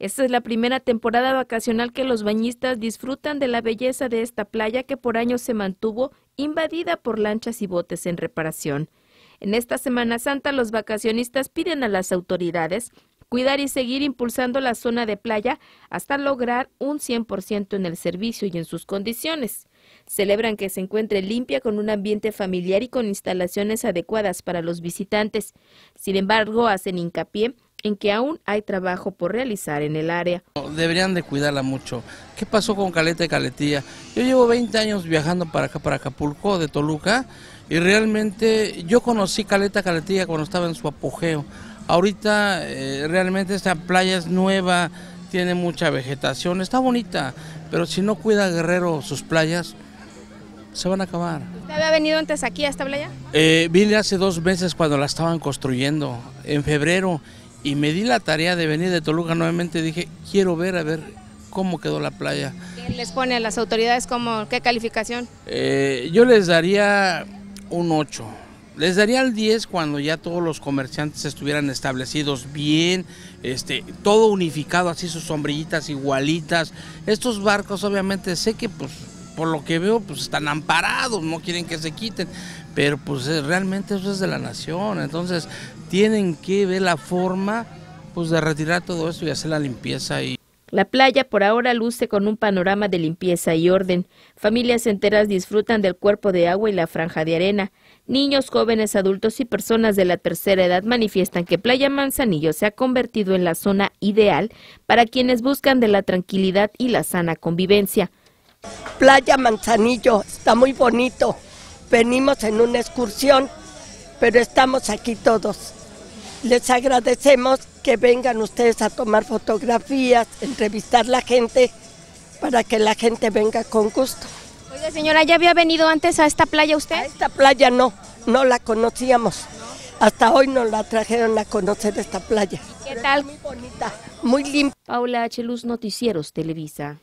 Esta es la primera temporada vacacional que los bañistas disfrutan de la belleza de esta playa que por años se mantuvo invadida por lanchas y botes en reparación. En esta Semana Santa los vacacionistas piden a las autoridades cuidar y seguir impulsando la zona de playa hasta lograr un 100% en el servicio y en sus condiciones. Celebran que se encuentre limpia con un ambiente familiar y con instalaciones adecuadas para los visitantes. Sin embargo, hacen hincapié en que aún hay trabajo por realizar en el área. Deberían de cuidarla mucho. ¿Qué pasó con Caleta y Caletilla? Yo llevo 20 años viajando para acá, Acapulco, de Toluca, y realmente yo conocí Caleta Caletilla cuando estaba en su apogeo. Ahorita eh, realmente esta playa es nueva, tiene mucha vegetación, está bonita, pero si no cuida Guerrero sus playas, se van a acabar. ¿Usted había venido antes aquí a esta playa? Eh, vine hace dos meses cuando la estaban construyendo, en febrero, y me di la tarea de venir de Toluca nuevamente, dije, quiero ver a ver cómo quedó la playa. ¿Qué les pone a las autoridades como qué calificación? Eh, yo les daría un 8. Les daría el 10 cuando ya todos los comerciantes estuvieran establecidos bien, este, todo unificado, así sus sombrillitas igualitas. Estos barcos obviamente sé que pues por lo que veo, pues están amparados, no quieren que se quiten, pero pues eh, realmente eso es de la nación, entonces tienen que ver la forma pues de retirar todo esto y hacer la limpieza y la playa por ahora luce con un panorama de limpieza y orden. Familias enteras disfrutan del cuerpo de agua y la franja de arena. Niños, jóvenes, adultos y personas de la tercera edad manifiestan que Playa Manzanillo se ha convertido en la zona ideal para quienes buscan de la tranquilidad y la sana convivencia. Playa Manzanillo, está muy bonito. Venimos en una excursión, pero estamos aquí todos. Les agradecemos que vengan ustedes a tomar fotografías, entrevistar a la gente, para que la gente venga con gusto. Oiga, señora, ¿ya había venido antes a esta playa usted? A esta playa no, no la conocíamos. Hasta hoy nos la trajeron a conocer esta playa. ¿Qué tal? Muy bonita, muy limpia. Paula H. Luz, Noticieros Televisa.